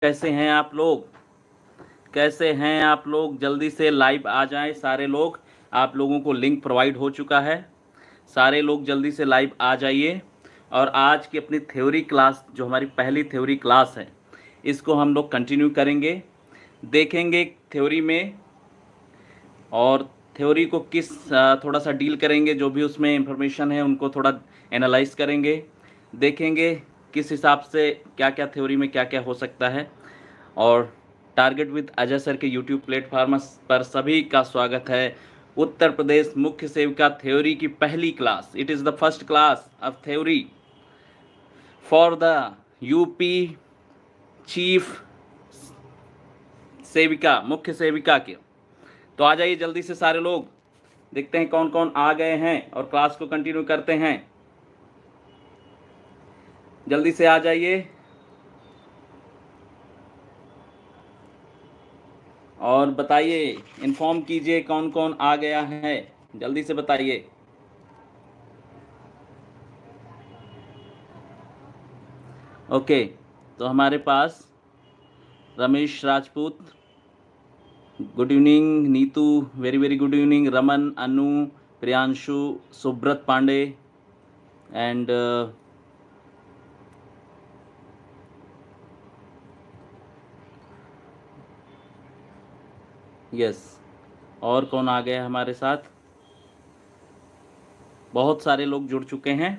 कैसे हैं आप लोग कैसे हैं आप लोग जल्दी से लाइव आ जाएं सारे लोग आप लोगों को लिंक प्रोवाइड हो चुका है सारे लोग जल्दी से लाइव आ जाइए और आज की अपनी थ्योरी क्लास जो हमारी पहली थ्योरी क्लास है इसको हम लोग कंटिन्यू करेंगे देखेंगे थ्योरी में और थ्योरी को किस थोड़ा सा डील करेंगे जो भी उसमें इंफॉर्मेशन है उनको थोड़ा एनालाइज करेंगे देखेंगे किस हिसाब से क्या क्या थ्योरी में क्या क्या हो सकता है और टारगेट विद अजय सर के यूट्यूब प्लेटफार्म पर सभी का स्वागत है उत्तर प्रदेश मुख्य सेविका थ्योरी की पहली class it is the first class of theory for the UP chief सेविका मुख्य सेविका के तो आ जाइए जल्दी से सारे लोग देखते हैं कौन कौन आ गए हैं और क्लास को कंटिन्यू करते हैं जल्दी से आ जाइए और बताइए इन्फॉर्म कीजिए कौन कौन आ गया है जल्दी से बताइए ओके तो हमारे पास Ramesh Rajput good evening Neetu very very good evening Raman Anu Priyanshu Subrat Pandey and uh, yes और कौन आ गया हमारे साथ बहुत सारे लोग जुड़ चुके हैं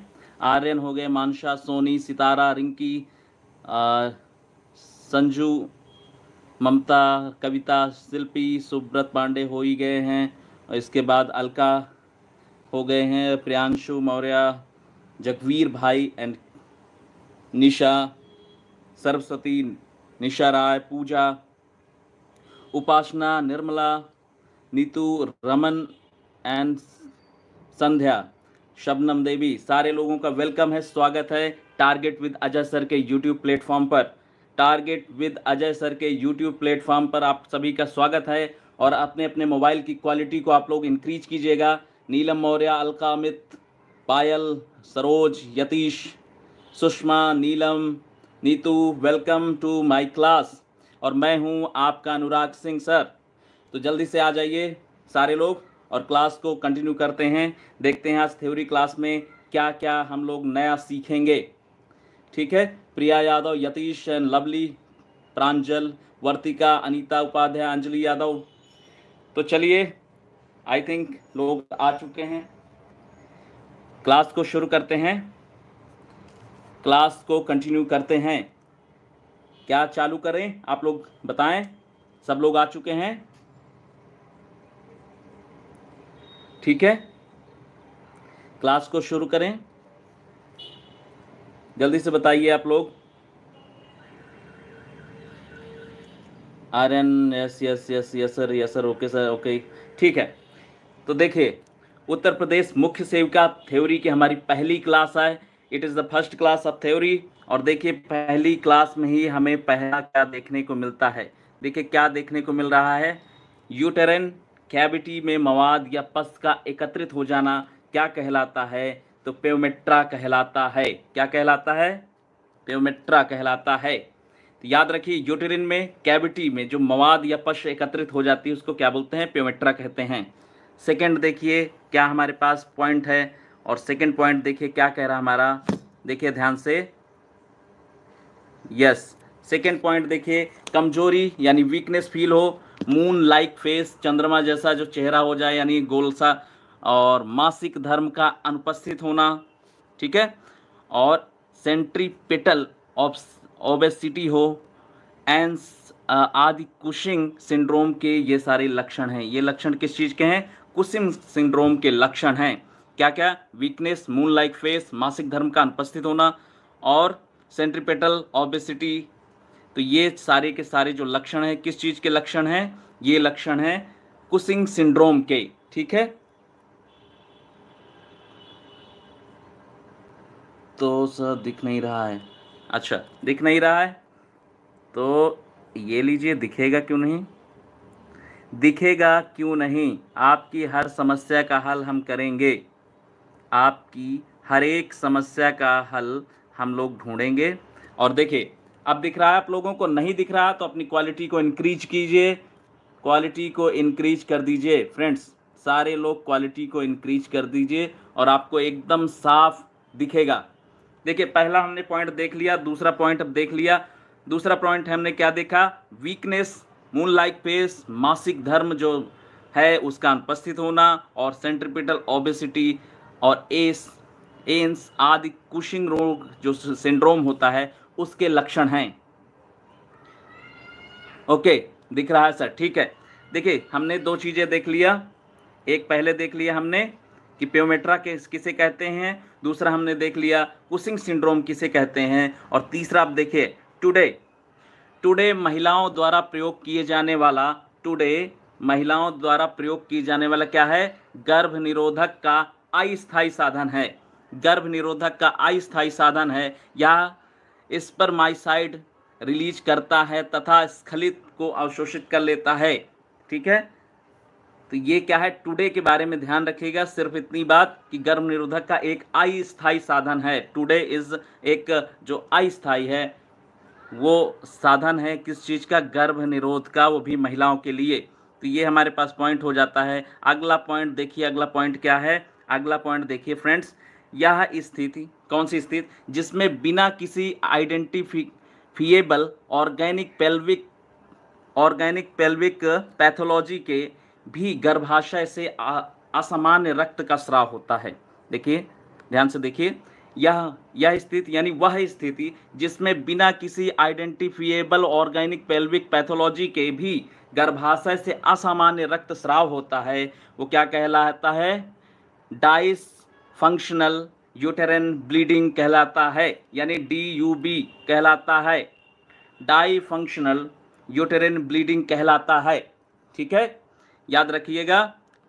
आर्यन हो गए मानशा सोनी सितारा रिंकी संजू ममता कविता शिल्पी सुब्रत पांडे हो ही गए हैं और इसके बाद अलका हो गए हैं प्रियांशु मौर्य जगवीर भाई एंड निशा सरस्वती निशा राय पूजा उपासना निर्मला नीतू रमन एंड संध्या शबनम देवी सारे लोगों का वेलकम है स्वागत है टारगेट विद अजय सर के यूट्यूब प्लेटफॉर्म पर टारगेट विद अजय सर के यूट्यूब प्लेटफॉर्म पर आप सभी का स्वागत है और अपने अपने मोबाइल की क्वालिटी को आप लोग इंक्रीज कीजिएगा Neelam Maurya Alka Amit Payal Saroj Yatish Sushma Neelam Neetu welcome to my class और मैं हूँ आपका अनुराग सिंह सर तो जल्दी से आ जाइए सारे लोग और क्लास को कंटिन्यू करते हैं देखते हैं आज थ्योरी क्लास में क्या क्या हम लोग नया सीखेंगे ठीक है प्रिया यादव यतीश एंड लवली प्रांजल वर्तिका अनीता उपाध्याय अंजलि यादव तो चलिए आई थिंक लोग आ चुके हैं क्लास को शुरू करते हैं क्लास को कंटिन्यू करते हैं क्या चालू करें आप लोग बताएं सब लोग आ चुके हैं ठीक है क्लास को शुरू करें जल्दी से बताइए आप लोग R N yes yes yes yes sir yes sir okay sir okay ठीक है तो देखिए उत्तर प्रदेश मुख्य सेविका थ्योरी की हमारी पहली क्लास है it is the first class of theory और देखिए पहली क्लास में ही हमें पहला क्या देखने को मिलता है देखिए क्या देखने को मिल रहा है यूटेरन कैविटी में मवाद या पस का एकत्रित हो जाना क्या कहलाता है तो पेमेट्रा कहलाता है क्या कहलाता है पेमेट्रा कहलाता है तो याद रखिए यूटेरिन में कैविटी में जो मवाद या पश एकत्रित हो जाती है उसको क्या बोलते हैं पेमेट्रा कहते हैं सेकंड देखिए क्या हमारे पास पॉइंट है और सेकंड पॉइंट देखिए क्या कह रहा हमारा देखिए ध्यान से यस सेकेंड पॉइंट देखिए कमजोरी यानी वीकनेस फील हो मून लाइक फेस चंद्रमा जैसा जो चेहरा हो जाए यानी गोल सा और मासिक धर्म का अनुपस्थित होना ठीक है और सेंट्रीपेटल ओबेसिटी हो एंड uh, आदि कुशिंग सिंड्रोम के ये सारे लक्षण हैं ये लक्षण किस चीज़ के हैं कुशिंग सिंड्रोम के लक्षण हैं क्या क्या वीकनेस मून लाइक फेस मासिक धर्म का अनुपस्थित होना और सेंट्रीपेटल ऑबेसिटी तो ये सारे के सारे जो लक्षण हैं किस चीज़ के लक्षण हैं ये लक्षण हैं कुसिंग सिंड्रोम के ठीक है तो सर दिख नहीं रहा है अच्छा दिख नहीं रहा है तो ये लीजिए दिखेगा क्यों नहीं दिखेगा क्यों नहीं आपकी हर समस्या का हल हम करेंगे आपकी हर एक समस्या का हल हम लोग ढूंढेंगे और देखिए अब दिख रहा है आप लोगों को नहीं दिख रहा तो अपनी क्वालिटी को इनक्रीज कीजिए क्वालिटी को इनक्रीज कर दीजिए फ्रेंड्स सारे लोग क्वालिटी को इंक्रीज कर दीजिए और आपको एकदम साफ दिखेगा देखिए पहला हमने पॉइंट देख लिया दूसरा पॉइंट अब देख लिया दूसरा पॉइंट हमने क्या देखा वीकनेस मून लाइक फेस मासिक धर्म जो है उसका अनुपस्थित होना और सेंट्रिपिटल ओबेसिटी और एस एम्स आदि कुशिंग रोग जो सिंड्रोम होता है उसके लक्षण हैं ओके दिख रहा है सर ठीक है देखिए हमने दो चीज़ें देख लिया एक पहले देख लिया हमने कि प्योमेट्रा के किसे कहते हैं दूसरा हमने देख लिया कुशिंग सिंड्रोम किसे कहते हैं और तीसरा आप देखिए टुडे टुडे महिलाओं द्वारा प्रयोग किए जाने वाला टुडे महिलाओं द्वारा प्रयोग किए जाने वाला क्या है गर्भ निरोधक का अस्थायी साधन है गर्भ निरोधक का अस्थायी साधन है यह स्पर्माइसाइड रिलीज करता है तथा स्खलित को अवशोषित कर लेता है ठीक है तो ये क्या है टुडे के बारे में ध्यान रखिएगा सिर्फ इतनी बात कि गर्भ निरोधक का एक अस्थायी साधन है टुडे इज एक जो अस्थायी है वो साधन है किस चीज़ का गर्भ निरोध का वो भी महिलाओं के लिए तो ये हमारे पास पॉइंट हो जाता है अगला पॉइंट देखिए अगला पॉइंट क्या है अगला पॉइंट देखिए फ्रेंड्स यह स्थिति कौन सी स्थिति जिसमें बिना किसी identifiable organic pelvic organic pelvic pathology के भी गर्भाशय से असामान्य रक्त का स्राव होता है देखिए ध्यान से देखिए यह यह स्थिति यानी वह स्थिति जिसमें बिना किसी आइडेंटिफिएबल ऑर्गेनिक पेल्विक पैथोलॉजी के भी गर्भाशय से असामान्य रक्त स्राव होता है वो क्या कहलाता है डाइस फंक्शनल यूटेरन ब्लीडिंग कहलाता है यानी डी यू बी कहलाता है डाई फंक्शनल यूटेरन ब्लीडिंग कहलाता है ठीक है याद रखिएगा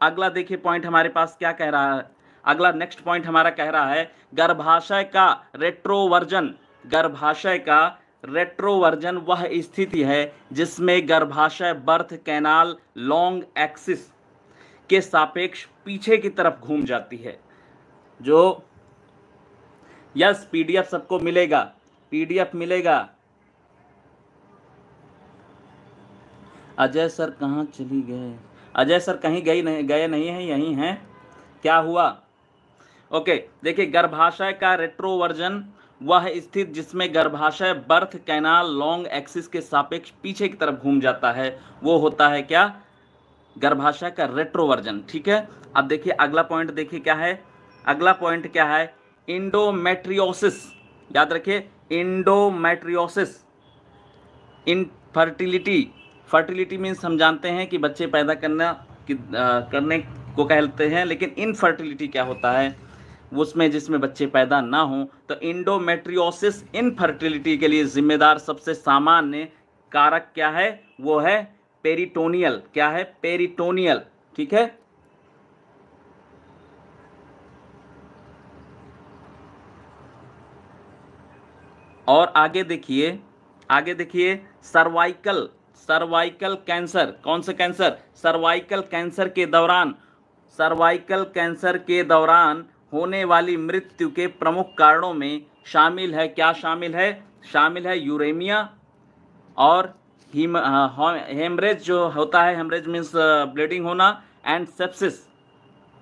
अगला देखिए पॉइंट हमारे पास क्या कह रहा है अगला नेक्स्ट पॉइंट हमारा कह रहा है गर्भाशय का रेट्रोवर्जन गर्भाशय का रेट्रोवर्जन वह स्थिति है जिसमें गर्भाशय बर्थ कैनाल लॉन्ग एक्सिस के सापेक्ष पीछे की तरफ घूम जाती है जो यस पीडीएफ सबको मिलेगा पीडीएफ मिलेगा अजय सर कहाँ चली गए अजय सर कहीं गई नहीं गए नहीं हैं यहीं हैं क्या हुआ ओके देखिए गर्भाशय का रेट्रो वर्जन वह स्थित जिसमें गर्भाशय बर्थ कैनाल लॉन्ग एक्सिस के सापेक्ष पीछे की तरफ घूम जाता है वो होता है क्या गर्भाशय का रेट्रो वर्जन ठीक है अब देखिए अगला पॉइंट देखिए क्या है अगला पॉइंट क्या है इंडोमेट्रियोसिस याद रखिए इंडोमेट्रियोसिस इनफर्टिलिटी फर्टिलिटी मीन्स हम जानते हैं कि बच्चे पैदा करना कि, आ, करने को कहते हैं लेकिन इनफर्टिलिटी क्या होता है उसमें जिसमें बच्चे पैदा ना हों तो इंडोमेट्रियोसिस इनफर्टिलिटी के लिए जिम्मेदार सबसे सामान्य कारक क्या है वो है पेरिटोनियल क्या है पेरिटोनियल ठीक है और आगे देखिए आगे देखिए सर्वाइकल सर्वाइकल कैंसर कौन सा कैंसर सर्वाइकल कैंसर के दौरान सर्वाइकल कैंसर के दौरान होने वाली मृत्यु के प्रमुख कारणों में शामिल है क्या शामिल है शामिल है यूरेमिया और हेमरेज हाँ, जो होता है हेमरेज मीन्स ब्लीडिंग होना एंड सेप्सिस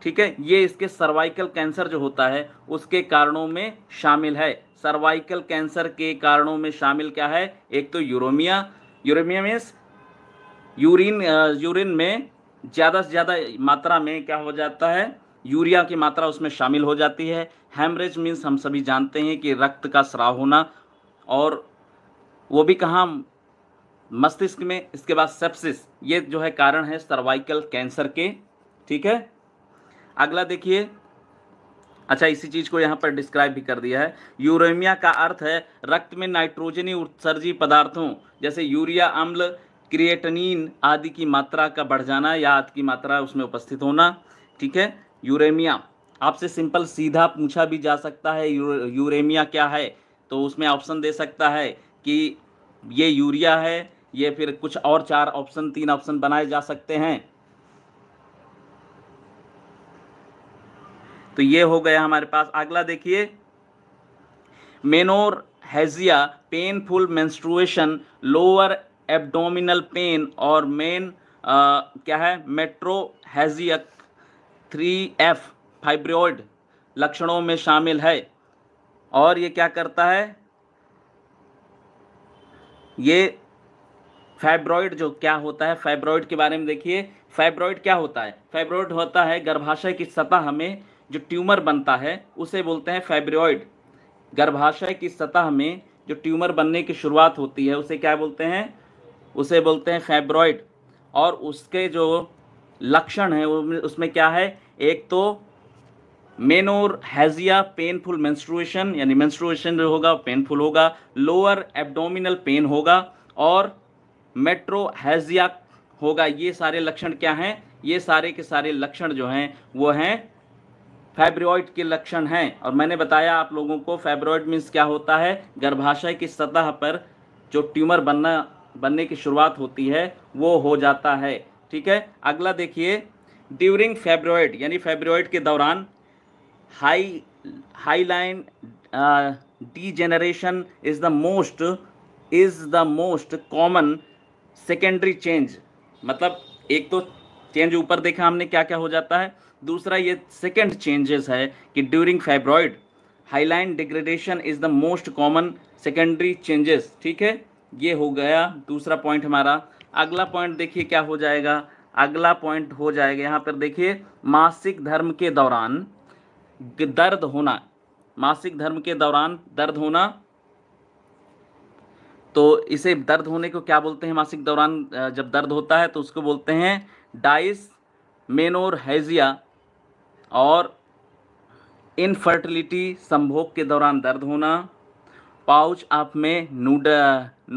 ठीक है ये इसके सर्वाइकल कैंसर जो होता है उसके कारणों में शामिल है सर्वाइकल कैंसर के कारणों में शामिल क्या है एक तो uraemia uraemia means urine urine में ज़्यादा से ज़्यादा मात्रा में क्या हो जाता है यूरिया की मात्रा उसमें शामिल हो जाती है हेमरेज मीन्स हम सभी जानते हैं कि रक्त का स्राव होना और वो भी कहाँ मस्तिष्क में इसके बाद सेप्सिस ये जो है कारण है सर्वाइकल कैंसर के ठीक है अगला देखिए अच्छा इसी चीज को यहाँ पर डिस्क्राइब भी कर दिया है यूरेमिया का अर्थ है रक्त में नाइट्रोजनी उत्सर्जी पदार्थों जैसे यूरिया अम्ल क्रिएटनिन आदि की मात्रा का बढ़ जाना या आदि की मात्रा उसमें उपस्थित होना ठीक है यूरेमिया आपसे सिंपल सीधा पूछा भी जा सकता है यूरेमिया क्या है तो उसमें ऑप्शन दे सकता है कि ये यूरिया है ये फिर कुछ और चार ऑप्शन तीन ऑप्शन बनाए जा सकते हैं तो ये हो गया हमारे पास अगला देखिए menorrhagia painful menstruation lower abdominal pain और मेन क्या है metrorrhagia three F fibroid लक्षणों में शामिल है और ये क्या करता है ये फाइब्रॉइड जो क्या होता है फाइब्रॉइड के बारे में देखिए फाइब्रॉइड क्या होता है फाइब्रॉइड होता है गर्भाशय की सतह में जो ट्यूमर बनता है उसे बोलते हैं फाइब्रॉइड गर्भाशय की सतह में जो ट्यूमर बनने की शुरुआत होती है उसे क्या बोलते हैं उसे बोलते हैं फाइब्रॉइड और उसके जो लक्षण हैं उसमें क्या है एक तो मेनोर हैजिया पेनफुल मेंस्ट्रुएशन यानी मेंस्ट्रुएशन जो होगा पेनफुल होगा लोअर एब्डोमिनल पेन होगा और मेट्रो हैजिया होगा ये सारे लक्षण क्या हैं ये सारे के सारे लक्षण जो हैं वो हैं फैब्रियॉइड के लक्षण हैं और मैंने बताया आप लोगों को फैब्रियॉइड मीन्स क्या होता है गर्भाशय की सतह पर जो ट्यूमर बनना बनने की शुरुआत होती है वो हो जाता है ठीक है अगला देखिए ड्यूरिंग फेब्रॉयड यानी फेब्रॉयड के दौरान high hyaline degeneration is the most is the most common secondary change मतलब एक तो चेंज ऊपर देखा हमने क्या क्या हो जाता है दूसरा ये सेकेंड चेंजेस है कि during fibroid hyaline degradation is the most common secondary changes ठीक है ये हो गया दूसरा पॉइंट हमारा अगला पॉइंट देखिए क्या हो जाएगा अगला पॉइंट हो जाएगा यहाँ पर देखिए मासिक धर्म के दौरान दर्द होना मासिक धर्म के दौरान दर्द होना तो इसे दर्द होने को क्या बोलते हैं मासिक दौरान जब दर्द होता है तो उसको बोलते हैं डाइस मेनोरहेजिया और इनफर्टिलिटी संभोग के दौरान दर्द होना पाउच आप में नूड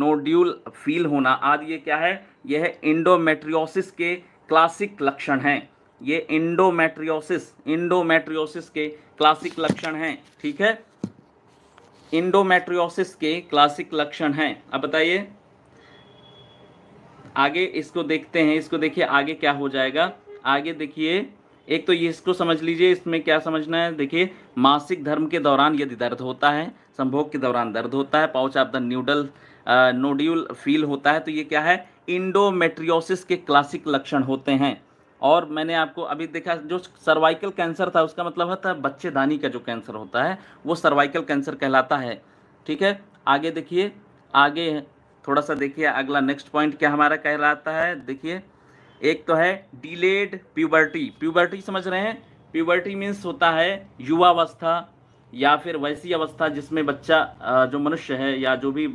नोड्यूल फील होना आदि ये क्या है यह इंडोमेट्रियोसिस के क्लासिक लक्षण हैं ये इंडोमेट्रियोसिस इंडोमेट्रियोसिस के क्लासिक लक्षण हैं ठीक है इंडोमेट्रियोसिस के क्लासिक लक्षण हैं अब बताइए आगे इसको देखते हैं इसको देखिए आगे क्या हो जाएगा आगे देखिए एक तो ये इसको समझ लीजिए इसमें क्या समझना है देखिए मासिक धर्म के दौरान यदि दर्द होता है संभोग के दौरान दर्द होता है pouch of the nodal nodule feel होता है तो ये क्या है इंडोमेट्रियोसिस के क्लासिक लक्षण होते हैं और मैंने आपको अभी देखा जो सर्वाइकल कैंसर था उसका मतलब होता है बच्चेदानी का जो कैंसर होता है वो सर्वाइकल कैंसर कहलाता है ठीक है आगे देखिए आगे थोड़ा सा देखिए अगला नेक्स्ट पॉइंट क्या हमारा कहलाता है देखिए एक तो है डिलेड प्यूबर्टी प्यूबर्टी समझ रहे हैं प्यूबर्टी मीन्स होता है युवावस्था या फिर वैसी अवस्था जिसमें बच्चा जो मनुष्य है या जो भी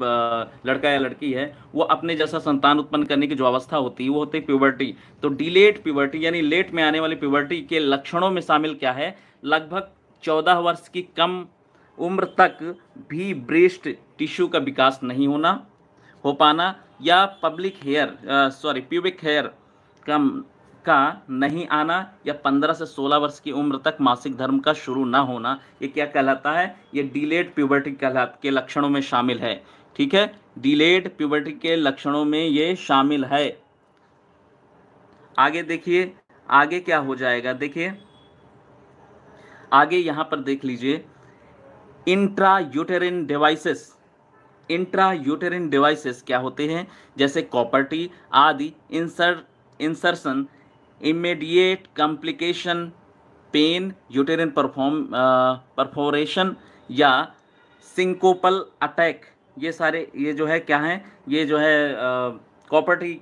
लड़का या लड़की है वो अपने जैसा संतान उत्पन्न करने की जो अवस्था होती है वो होती है प्यूबर्टी तो डिलेट प्यूबर्टी यानी लेट में आने वाली प्यूबर्टी के लक्षणों में शामिल क्या है लगभग चौदह वर्ष की कम उम्र तक भी ब्रेस्ट टिश्यू का विकास नहीं होना हो पाना या public hair sorry pubic hair का का नहीं आना या 15 से 16 वर्ष की उम्र तक मासिक धर्म का शुरू ना होना ये क्या कहलाता है ये डिलेड प्यूबर्टी कहला के लक्षणों में शामिल है ठीक है डिलेड प्यूबर्टी के लक्षणों में ये शामिल है आगे देखिए आगे क्या हो जाएगा देखिए आगे यहां पर देख लीजिए intra uterine devices intra uterine devices क्या होते हैं जैसे कॉपर्टी आदि इन insertion immediate complication pain uterine perform perforation या सिंकोपल अटैक ये सारे ये जो है क्या है ये जो है कॉपर्टी uh,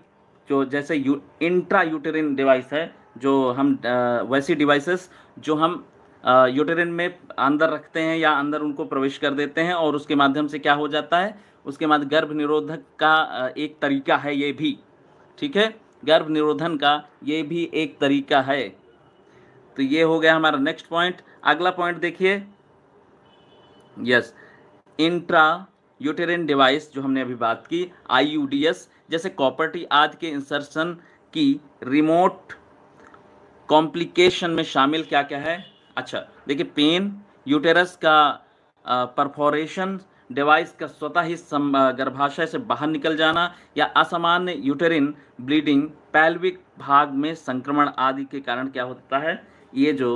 जो जैसे यू, इंट्रा यूटेरिन डिवाइस है जो हम आ, uh, वैसी डिवाइसेस जो हम यूटेरिन uh, में अंदर रखते हैं या अंदर उनको प्रवेश कर देते हैं और उसके माध्यम से क्या हो जाता है उसके बाद गर्भ निरोधक का एक तरीका है ये भी ठीक है गर्भ निरोधन का ये भी एक तरीका है तो ये हो गया हमारा नेक्स्ट पॉइंट अगला पॉइंट देखिए यस इंट्रा यूटेरिन डिवाइस जो हमने अभी बात की आई जैसे कॉपर्टी आदि के इंसर्शन की रिमोट कॉम्प्लिकेशन में शामिल क्या क्या है अच्छा देखिए पेन यूटेरस का परफोरेशन डिवाइस का स्वतः ही गर्भाशय से बाहर निकल जाना या असामान्य यूटेरिन ब्लीडिंग पैल्विक भाग में संक्रमण आदि के कारण क्या होता है ये जो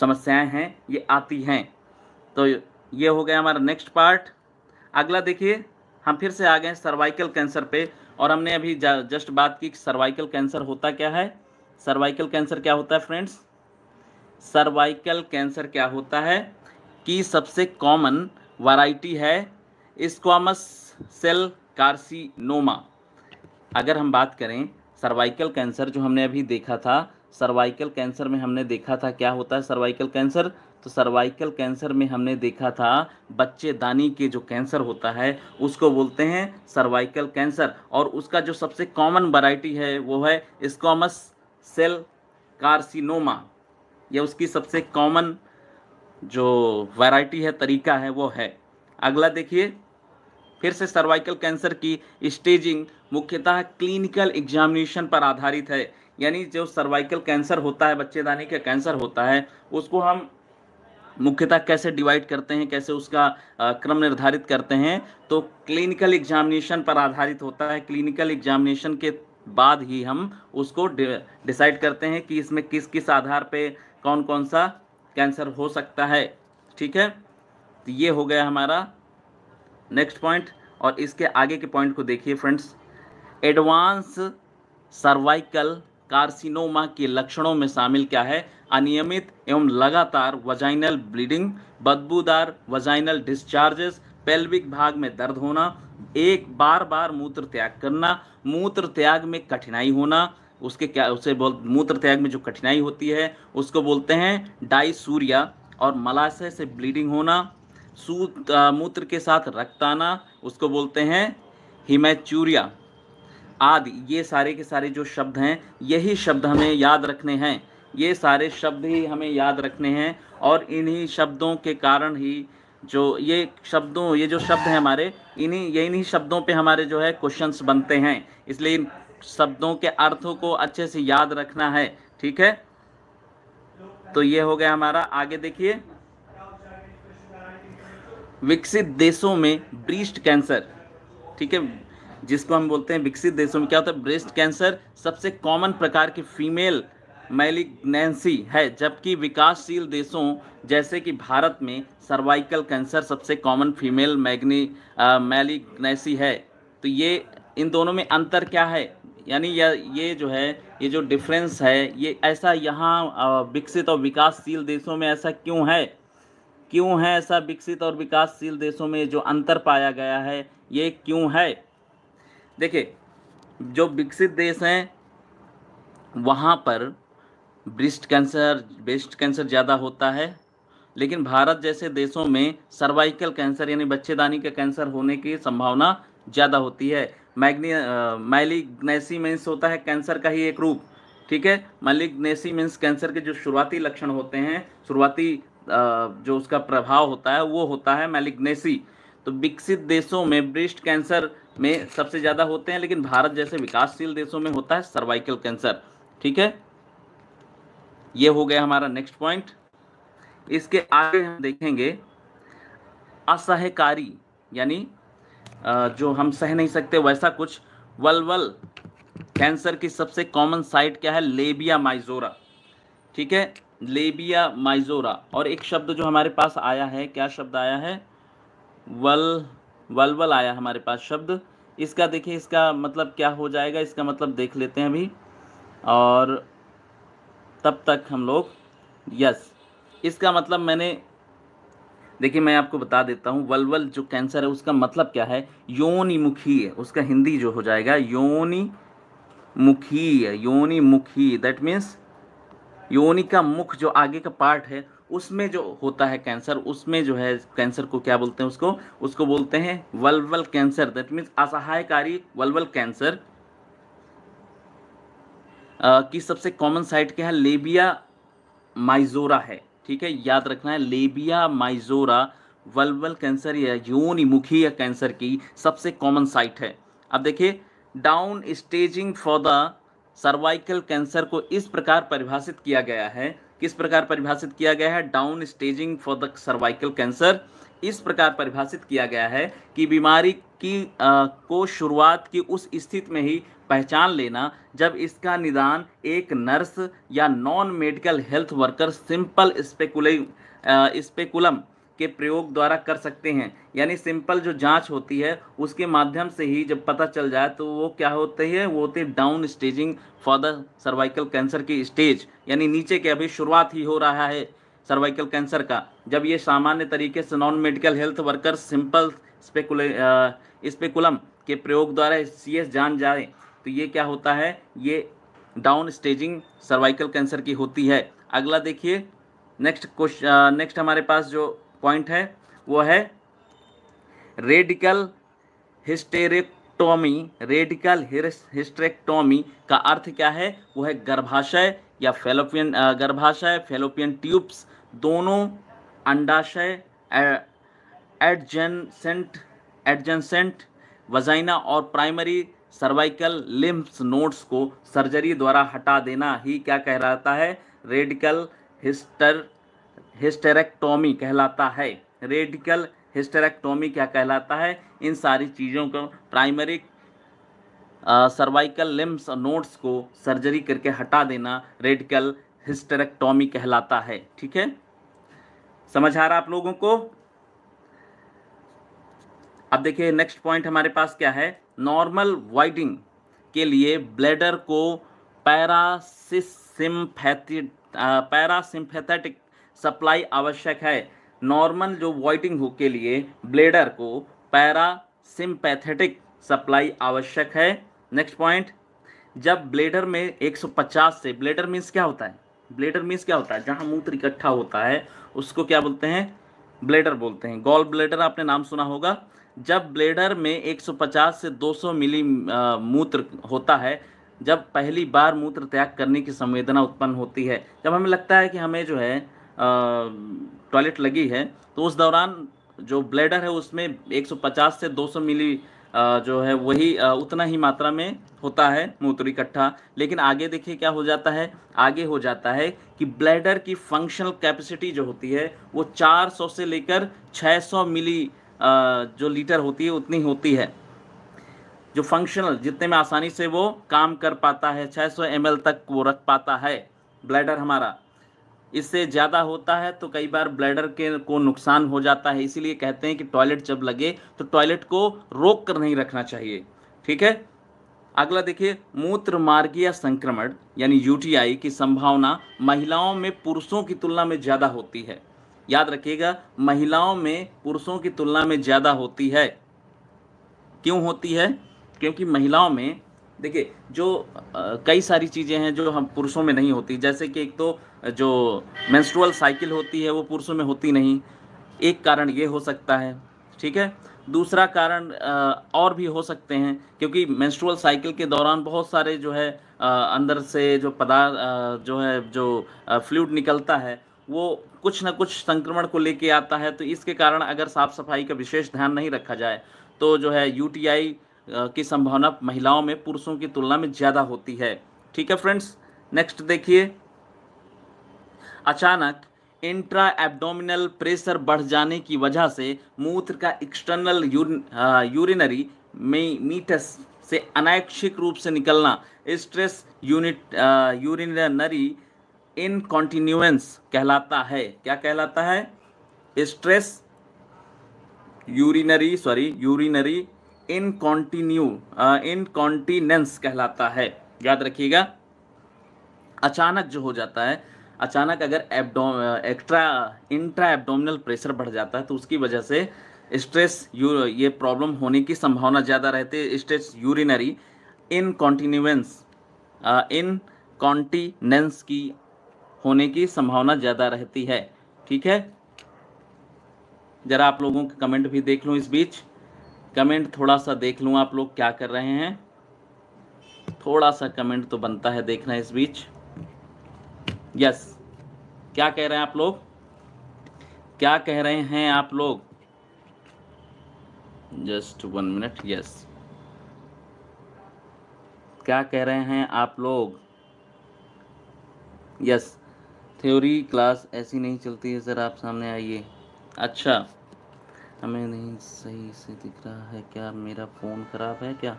समस्याएं हैं ये आती हैं तो ये हो गया हमारा नेक्स्ट पार्ट अगला देखिए हम फिर से आ गए सर्वाइकल कैंसर पे और हमने अभी जस्ट बात की कि सर्वाइकल कैंसर होता क्या है सर्वाइकल कैंसर क्या होता है फ्रेंड्स सर्वाइकल कैंसर क्या होता है कि सबसे कॉमन वैरायटी है स्क्वामस सेल कार्सिनोमा अगर हम बात करें सर्वाइकल कैंसर जो हमने अभी देखा था सर्वाइकल कैंसर में हमने देखा था क्या होता है सर्वाइकल कैंसर तो सर्वाइकल कैंसर में हमने देखा था बच्चे दानी के जो कैंसर होता है उसको बोलते हैं सर्वाइकल कैंसर और उसका जो सबसे कॉमन वैरायटी है वो है स्कॉमस सेल कार्सिनोमा यह उसकी सबसे कॉमन जो वैरायटी है तरीका है वो है अगला देखिए फिर से सर्वाइकल कैंसर की स्टेजिंग मुख्यतः क्लिनिकल एग्जामिनेशन पर आधारित है यानी जो सर्वाइकल कैंसर होता है बच्चेदानी का कैंसर होता है उसको हम मुख्यतः कैसे डिवाइड करते हैं कैसे उसका क्रम निर्धारित करते हैं तो क्लिनिकल एग्जामिनेशन पर आधारित होता है क्लिनिकल एग्जामिनेशन के बाद ही हम उसको डिसाइड करते हैं कि इसमें किस किस आधार पे कौन कौन सा कैंसर हो सकता है ठीक है तो ये हो गया हमारा नेक्स्ट पॉइंट और इसके आगे के पॉइंट को देखिए फ्रेंड्स एडवांस सर्वाइकल कार्सिनोमा के लक्षणों में शामिल क्या है अनियमित एवं लगातार वजाइनल ब्लीडिंग बदबूदार वजाइनल डिस्चार्जेस पेल्विक भाग में दर्द होना एक बार बार मूत्र त्याग करना मूत्र त्याग में कठिनाई होना उसके क्या उसे बोल मूत्र त्याग में जो कठिनाई होती है उसको बोलते हैं डाई सूर्या और मलाशय से ब्लीडिंग होना सूत मूत्र के साथ रक्त आना उसको बोलते हैं हिमैचूरिया आदि ये सारे के सारे जो शब्द हैं यही शब्द हमें याद रखने हैं ये सारे शब्द ही हमें याद रखने हैं और इन्हीं शब्दों के कारण ही जो ये शब्दों ये जो शब्द हैं हमारे इन्हीं ये इन्हीं शब्दों पे हमारे जो है क्वेश्चंस बनते हैं इसलिए इन शब्दों के अर्थों को अच्छे से याद रखना है ठीक है तो ये हो गया हमारा आगे देखिए विकसित देशों में ब्रीस्ट कैंसर ठीक है जिसको हम बोलते हैं विकसित देशों में क्या होता है ब्रेस्ट कैंसर सबसे कॉमन प्रकार की फीमेल मैलिग्नेंसी है जबकि विकासशील देशों जैसे कि भारत में सर्वाइकल कैंसर सबसे कॉमन फीमेल मैग्नी मैलिग्नेसी है तो ये इन दोनों में अंतर क्या है यानी या ये जो है ये जो डिफरेंस है ये ऐसा यहाँ विकसित और विकासशील देशों में ऐसा क्यों है क्यों है ऐसा विकसित और विकासशील देशों में जो अंतर पाया गया है ये क्यों है देखिए जो विकसित देश हैं वहाँ पर ब्रेस्ट कैंसर ब्रेस्ट कैंसर ज़्यादा होता है लेकिन भारत जैसे देशों में सर्वाइकल कैंसर यानी बच्चेदानी का कैंसर होने की संभावना ज़्यादा होती है मैग्नी मैलिग्नेसी मीन्स होता है कैंसर का ही एक रूप ठीक है मैलिग्नेसी मीन्स कैंसर के जो शुरुआती लक्षण होते हैं शुरुआती जो उसका प्रभाव होता है वो होता है मैलिग्नेसी तो विकसित देशों में ब्रेस्ट कैंसर में सबसे ज़्यादा होते हैं लेकिन भारत जैसे विकासशील देशों में होता है सर्वाइकल कैंसर ठीक है ये हो गया हमारा नेक्स्ट पॉइंट इसके आगे हम देखेंगे असहकारी यानी जो हम सह नहीं सकते वैसा कुछ वलवल कैंसर की सबसे कॉमन साइट क्या है लेबिया माइजोरा ठीक है लेबिया माइजोरा और एक शब्द जो हमारे पास आया है क्या शब्द आया है वल वलवल आया हमारे पास शब्द इसका देखिए इसका मतलब क्या हो जाएगा इसका मतलब देख लेते हैं अभी और तब तक हम लोग यस इसका मतलब मैंने देखिए मैं आपको बता देता हूँ वलवल जो कैंसर है उसका मतलब क्या है योनिमुखी है उसका हिंदी जो हो जाएगा योनि मुखी योनी मुखी दैट मीन्स योनि का मुख जो आगे का पार्ट है उसमें जो होता है कैंसर उसमें जो है कैंसर को क्या बोलते हैं उसको उसको बोलते हैं वलवल कैंसर दैट मीन्स असहायकारी वलवल कैंसर की सबसे कॉमन साइट क्या है लेबिया माइजोरा है ठीक है याद रखना है लेबिया माइजोरा वल्वल कैंसर या योनि मुखी या कैंसर की सबसे कॉमन साइट है अब देखिए down staging for the cervical cancer को इस प्रकार परिभाषित किया गया है किस प्रकार परिभाषित किया गया है down staging for the cervical cancer इस प्रकार परिभाषित किया गया है कि बीमारी की आ, को शुरुआत की उस स्थिति में ही पहचान लेना जब इसका निदान एक नर्स या non medical health worker simple स्पेकुले स्पेकुलम के प्रयोग द्वारा कर सकते हैं यानी सिंपल जो जांच होती है उसके माध्यम से ही जब पता चल जाए तो वो क्या होते हैं वो होते हैं down staging for the cervical cancer की स्टेज यानी नीचे के अभी शुरुआत ही हो रहा है सर्वाइकल कैंसर का जब ये सामान्य तरीके से non medical health worker simple स्पेकुले स्पेकुलम के प्रयोग द्वारा सी एस जान जाए तो ये क्या होता है ये डाउन स्टेजिंग सर्वाइकल कैंसर की होती है अगला देखिए नेक्स्ट क्वेश्चन नेक्स्ट हमारे पास जो पॉइंट है वो है रेडिकल हिस्टेरेक्टोमी रेडिकल हिस्टेरेक्टोमी का अर्थ क्या है वो है गर्भाशय या फेलोपियन गर्भाशय फेलोपियन ट्यूब्स दोनों अंडाशय एडजेंसेंट एडजेंसेंट वजाइना और प्राइमरी सर्वाइकल लिम्फ नोड्स को सर्जरी द्वारा हटा देना ही क्या कहलाता है रेडिकल हिस्टर हिस्टेरेक्टोमी कहलाता है रेडिकल हिस्टेरेक्टोमी क्या कहलाता है इन सारी चीज़ों को प्राइमरी सर्वाइकल लिम्स नोड्स को सर्जरी करके हटा देना रेडिकल हिस्टेरेक्टोमी कहलाता है ठीक है समझ आ रहा आप लोगों को अब देखिए नेक्स्ट पॉइंट हमारे पास क्या है नॉर्मल वाइडिंग के लिए ब्लेडर को पैरासिम्फेटिक पैरासिम्फेथेटिक सप्लाई आवश्यक है नॉर्मल जो वाइटिंग हो के लिए ब्लेडर को पैरासिम्पैथेटिक सप्लाई आवश्यक है नेक्स्ट पॉइंट जब ब्लेडर में 150 से ब्लेडर मीन्स क्या होता है ब्लेडर मीन्स क्या होता है जहाँ मूत्र इकट्ठा होता है उसको क्या बोलते हैं ब्लेडर बोलते हैं गॉल ब्लेडर आपने नाम सुना होगा जब ब्लेडर में 150 से 200 मिली मूत्र होता है जब पहली बार मूत्र त्याग करने की संवेदना उत्पन्न होती है जब हमें लगता है कि हमें जो है टॉयलेट लगी है तो उस दौरान जो ब्लेडर है उसमें 150 से 200 मिली जो है वही उतना ही मात्रा में होता है मूत्र इकट्ठा लेकिन आगे देखिए क्या हो जाता है आगे हो जाता है कि ब्लैडर की फंक्शनल कैपेसिटी जो होती है वो 400 से लेकर 600 मिली जो लीटर होती है उतनी होती है जो फंक्शनल जितने में आसानी से वो काम कर पाता है 600 सौ तक वो रख पाता है ब्लैडर हमारा इससे ज़्यादा होता है तो कई बार ब्लैडर के को नुकसान हो जाता है इसीलिए कहते हैं कि टॉयलेट जब लगे तो टॉयलेट को रोक कर नहीं रखना चाहिए ठीक है अगला देखिए मूत्र मार्गीय संक्रमण यानी यूटीआई की संभावना महिलाओं में पुरुषों की तुलना में ज़्यादा होती है याद रखिएगा महिलाओं में पुरुषों की तुलना में ज़्यादा होती है क्यों होती है क्योंकि महिलाओं में देखिए जो आ, कई सारी चीज़ें हैं जो हम पुरुषों में नहीं होती जैसे कि एक तो जो मेंस्ट्रुअल साइकिल होती है वो पुरुषों में होती नहीं एक कारण ये हो सकता है ठीक है दूसरा कारण और भी हो सकते हैं क्योंकि मेंस्ट्रुअल साइकिल के दौरान बहुत सारे जो है अंदर से जो पदार्थ जो है जो फ्लूड निकलता है वो कुछ ना कुछ संक्रमण को लेके आता है तो इसके कारण अगर साफ सफाई का विशेष ध्यान नहीं रखा जाए तो जो है यूटीआई की संभावना महिलाओं में पुरुषों की तुलना में ज़्यादा होती है ठीक है फ्रेंड्स नेक्स्ट देखिए अचानक इंट्रा एब्डोमिनल प्रेशर बढ़ जाने की वजह से मूत्र का एक्सटर्नल यूरिनरी मीटस से अनैच्छिक रूप से निकलना stress unit urinary incontinence कहलाता है क्या कहलाता है stress urinary sorry urinary incontinence incontinence कहलाता है याद रखिएगा अचानक जो हो जाता है अचानक अगर एबडोम एक्स्ट्रा इंट्रा एबडोमिनल प्रेशर बढ़ जाता है तो उसकी वजह से स्ट्रेस ये प्रॉब्लम होने की संभावना ज़्यादा रहती है stress urinary incontinence incontinence की होने की संभावना ज़्यादा रहती है ठीक है जरा आप लोगों के कमेंट भी देख लूँ इस बीच कमेंट थोड़ा सा देख लूँ आप लोग क्या कर रहे हैं थोड़ा सा कमेंट तो बनता है देखना इस बीच यस क्या कह रहे हैं आप लोग क्या कह रहे हैं आप लोग जस्ट वन मिनट यस क्या कह रहे हैं आप लोग यस थ्योरी क्लास ऐसी नहीं चलती है सर आप सामने आइए अच्छा हमें नहीं सही से दिख रहा है क्या मेरा फ़ोन ख़राब है क्या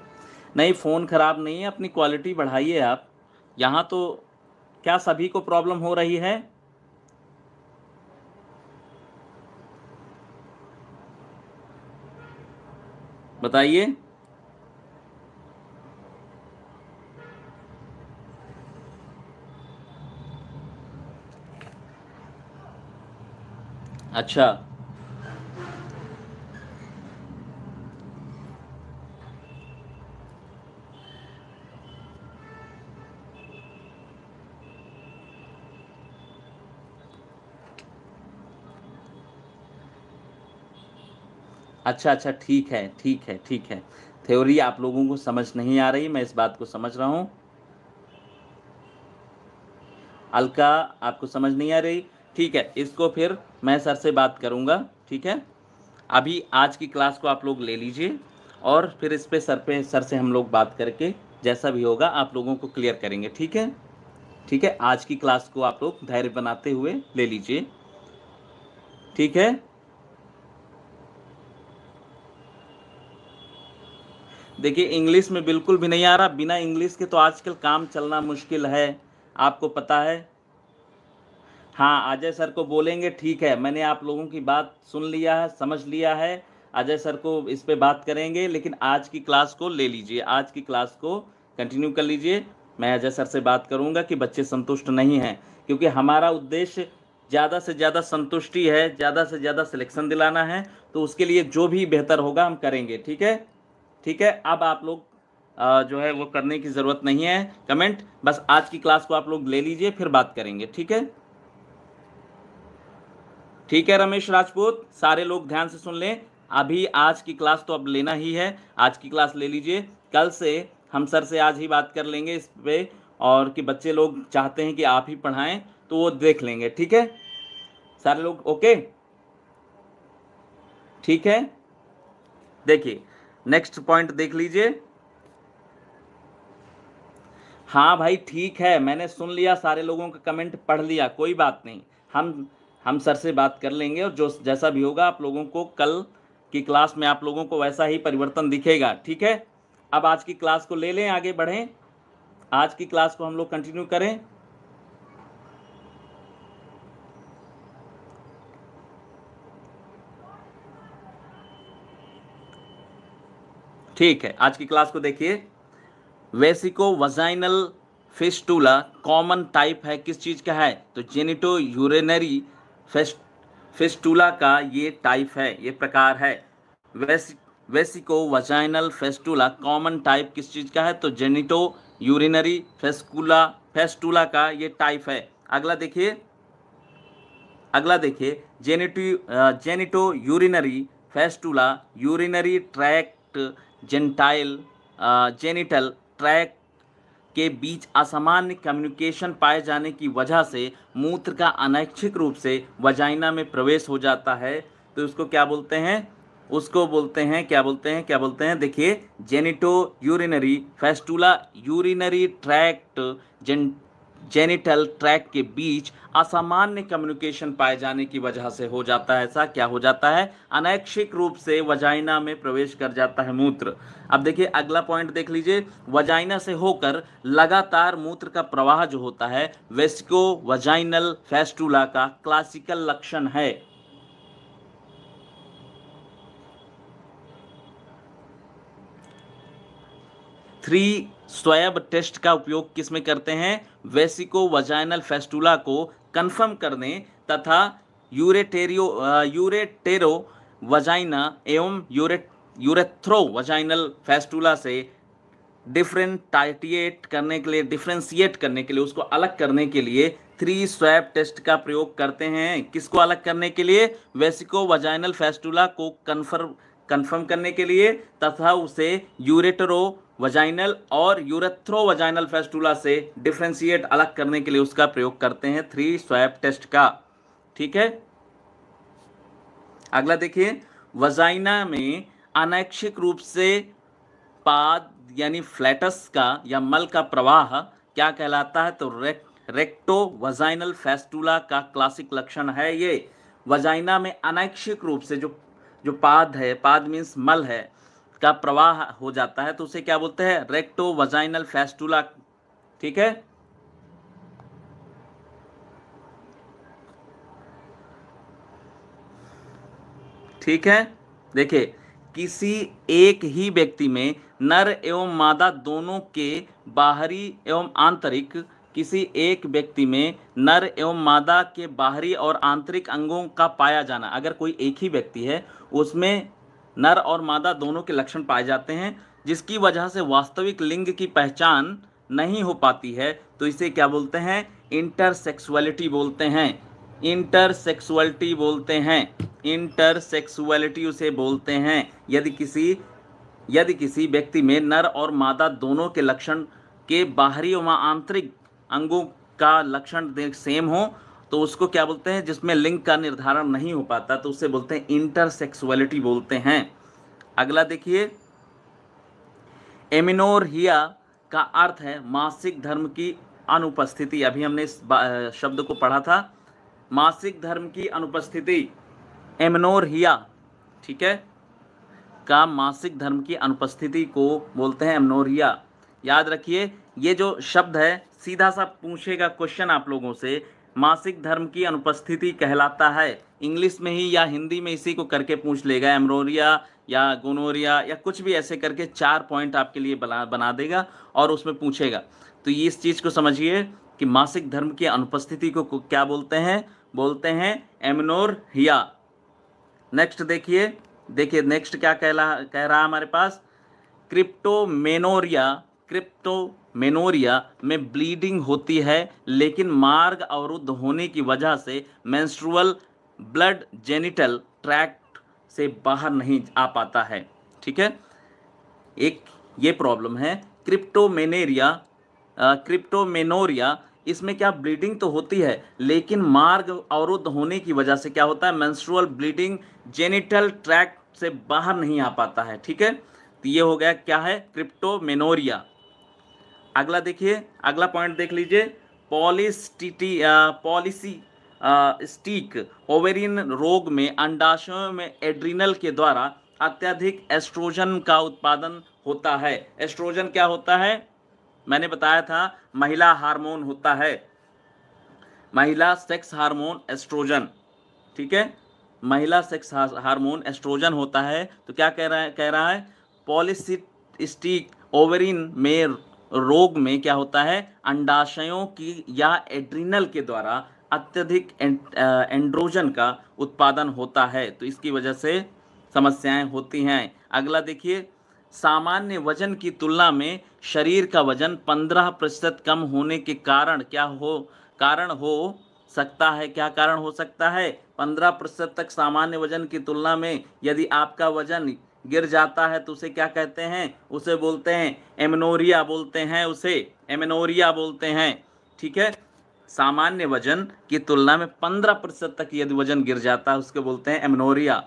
नहीं फ़ोन ख़राब नहीं है अपनी क्वालिटी बढ़ाइए आप यहाँ तो क्या सभी को प्रॉब्लम हो रही है बताइए अच्छा अच्छा अच्छा ठीक है ठीक है ठीक है थ्योरी आप लोगों को समझ नहीं आ रही मैं इस बात को समझ रहा हूँ अलका आपको समझ नहीं आ रही ठीक है इसको फिर मैं सर से बात करूँगा ठीक है अभी आज की क्लास को आप लोग ले लीजिए और फिर इस पर सर पे सर से हम लोग बात करके जैसा भी होगा आप लोगों को क्लियर करेंगे ठीक है ठीक है आज की क्लास को आप लोग धैर्य बनाते हुए ले लीजिए ठीक है देखिए इंग्लिश में बिल्कुल भी नहीं आ रहा बिना इंग्लिश के तो आजकल काम चलना मुश्किल है आपको पता है हाँ अजय सर को बोलेंगे ठीक है मैंने आप लोगों की बात सुन लिया है समझ लिया है अजय सर को इस पर बात करेंगे लेकिन आज की क्लास को ले लीजिए आज की क्लास को कंटिन्यू कर लीजिए मैं अजय सर से बात करूंगा कि बच्चे संतुष्ट नहीं हैं क्योंकि हमारा उद्देश्य ज़्यादा से ज़्यादा संतुष्टि है ज़्यादा से ज़्यादा सिलेक्शन दिलाना है तो उसके लिए जो भी बेहतर होगा हम करेंगे ठीक है ठीक है अब आप लोग जो है वो करने की ज़रूरत नहीं है कमेंट बस आज की क्लास को आप लोग ले लीजिए फिर बात करेंगे ठीक है ठीक है रमेश राजपूत सारे लोग ध्यान से सुन लें अभी आज की क्लास तो अब लेना ही है आज की क्लास ले लीजिए कल से हम सर से आज ही बात कर लेंगे इस पर और कि बच्चे लोग चाहते हैं कि आप ही पढ़ाएं तो वो देख लेंगे ठीक है सारे लोग ओके ठीक है देखिए नेक्स्ट पॉइंट देख लीजिए हाँ भाई ठीक है मैंने सुन लिया सारे लोगों का कमेंट पढ़ लिया कोई बात नहीं हम हम सर से बात कर लेंगे और जो जैसा भी होगा आप लोगों को कल की क्लास में आप लोगों को वैसा ही परिवर्तन दिखेगा ठीक है अब आज की क्लास को ले लें आगे बढ़ें आज की क्लास को हम लोग कंटिन्यू करें ठीक है आज की क्लास को देखिए vesico vaginal fistula common type है किस चीज़ का है तो जेनिटो यूरेनरी फेस्ट फेस्टूला का ये टाइप है ये प्रकार है vesico vaginal fistula common type किस चीज़ का है तो जेनिटो यूरिनरी फेस्कूला फेस्टूला का ये टाइप है अगला देखिए अगला देखिए जेनेटी genito urinary fistula urinary tract जेंटाइल जेनिटल ट्रैक के बीच असामान्य कम्युनिकेशन पाए जाने की वजह से मूत्र का अनैच्छिक रूप से वजाइना में प्रवेश हो जाता है तो उसको क्या बोलते हैं उसको बोलते हैं क्या बोलते हैं क्या बोलते हैं देखिए genito urinary fistula urinary tract जेन जेनिटल ट्रैक के बीच असामान्य कम्युनिकेशन पाए जाने की वजह से हो जाता है ऐसा क्या हो जाता है अनैच्छिक रूप से वजाइना में प्रवेश कर जाता है मूत्र अब देखिए अगला पॉइंट देख लीजिए वजाइना से होकर लगातार मूत्र का प्रवाह जो होता है वेस्को वजाइनल फेस्टूला का क्लासिकल लक्षण है थ्री स्वैब टेस्ट का उपयोग किस में करते हैं वेसिको वजाइनल फेस्टूला को कंफर्म करने तथा यूरेटेरियो यूरेटेरो वजाइना एवं यूरे यूरेथ्रो वजाइनल फेस्टूला से डिफ्रेंटाइटिएट करने के लिए डिफ्रेंशिएट करने के लिए उसको अलग करने के लिए थ्री स्वैप टेस्ट का प्रयोग करते हैं किसको अलग करने के लिए वेसिको वजाइनल फेस्टूला को कन्फर्म कन्फर्म करने के लिए तथा उसे यूरेटरो वजाइनल और वजाइनल फेस्टूला से डिफ्रेंशिएट अलग करने के लिए उसका प्रयोग करते हैं थ्री स्वैप टेस्ट का ठीक है अगला देखिए वजाइना में अनैच्छिक रूप से पाद यानी फ्लैटस का या मल का प्रवाह क्या कहलाता है तो रेक, रेक्टो वजाइनल फेस्टूला का क्लासिक लक्षण है ये वजाइना में अनैच्छिक रूप से जो जो पाद है पाद मीन्स मल है का प्रवाह हो जाता है तो उसे क्या बोलते हैं रेक्टो वजाइनल फेस्टूला ठीक है ठीक है देखिए किसी एक ही व्यक्ति में नर एवं मादा दोनों के बाहरी एवं आंतरिक किसी एक व्यक्ति में नर एवं मादा के बाहरी और आंतरिक अंगों का पाया जाना अगर कोई एक ही व्यक्ति है उसमें नर और मादा दोनों के लक्षण पाए जाते हैं जिसकी वजह से वास्तविक लिंग की पहचान नहीं हो पाती है तो इसे क्या बोलते हैं इंटरसेक्सुअलिटी बोलते हैं इंटरसेक्सुअलिटी बोलते हैं इंटरसेक्सुअलिटी उसे बोलते हैं यदि किसी यदि किसी व्यक्ति में नर और मादा दोनों के लक्षण के बाहरी व आंतरिक अंगों का लक्षण सेम हो तो उसको क्या बोलते हैं जिसमें लिंग का निर्धारण नहीं हो पाता तो उसे बोलते हैं इंटरसेक्सुअलिटी बोलते हैं अगला देखिए एमिनोरिया का अर्थ है मासिक धर्म की अनुपस्थिति अभी हमने इस शब्द को पढ़ा था मासिक धर्म की अनुपस्थिति एमिनोरिया ठीक है का मासिक धर्म की अनुपस्थिति को बोलते हैं एमनोरिया याद रखिए ये जो शब्द है सीधा सा पूछेगा क्वेश्चन आप लोगों से मासिक धर्म की अनुपस्थिति कहलाता है इंग्लिश में ही या हिंदी में इसी को करके पूछ लेगा एमरोरिया या गोनोरिया या कुछ भी ऐसे करके चार पॉइंट आपके लिए बना बना देगा और उसमें पूछेगा तो ये इस चीज़ को समझिए कि मासिक धर्म की अनुपस्थिति को क्या बोलते हैं बोलते हैं एमनोरिया नेक्स्ट देखिए देखिए नेक्स्ट क्या कहला कह रहा है हमारे पास क्रिप्टोमेनोरिया क्रिप्टोमेनोरिया में ब्लीडिंग होती है लेकिन मार्ग अवरुद्ध होने की वजह से मैंस्ट्रुअल ब्लड जेनिटल ट्रैक्ट से बाहर नहीं आ पाता है ठीक है एक ये प्रॉब्लम है क्रिप्टोमेनेरिया क्रिप्टोमेनोरिया इसमें क्या ब्लीडिंग तो होती है लेकिन मार्ग अवरुद्ध होने की वजह से क्या होता है मैंस्ट्रुअल ब्लीडिंग जेनिटल ट्रैक्ट से बाहर नहीं आ पाता है ठीक है तो ये हो गया क्या है क्रिप्टोमेनोरिया अगला देखिए अगला पॉइंट देख लीजिए पॉलिस्टिटी पॉलिसी स्टीक ओवेरिन रोग में अंडाशयों में एड्रीनल के द्वारा अत्यधिक एस्ट्रोजन का उत्पादन होता है एस्ट्रोजन क्या होता है मैंने बताया था महिला हार्मोन होता है महिला सेक्स हार्मोन एस्ट्रोजन ठीक है महिला सेक्स हार्मोन एस्ट्रोजन होता है तो क्या कह रहा है कह रहा है पॉलिसिस्टिक ओवरिन में रोग में क्या होता है अंडाशयों की या एड्रीनल के द्वारा अत्यधिक एंड्रोजन का उत्पादन होता है तो इसकी वजह से समस्याएं होती हैं अगला देखिए सामान्य वजन की तुलना में शरीर का वजन 15 प्रतिशत कम होने के कारण क्या हो कारण हो सकता है क्या कारण हो सकता है 15 प्रतिशत तक सामान्य वजन की तुलना में यदि आपका वजन गिर जाता है तो उसे क्या कहते हैं उसे बोलते हैं एमनोरिया बोलते हैं उसे एमनोरिया बोलते हैं ठीक है सामान्य वजन की तुलना में पंद्रह प्रतिशत तक यदि वजन गिर जाता है उसके बोलते हैं एमनोरिया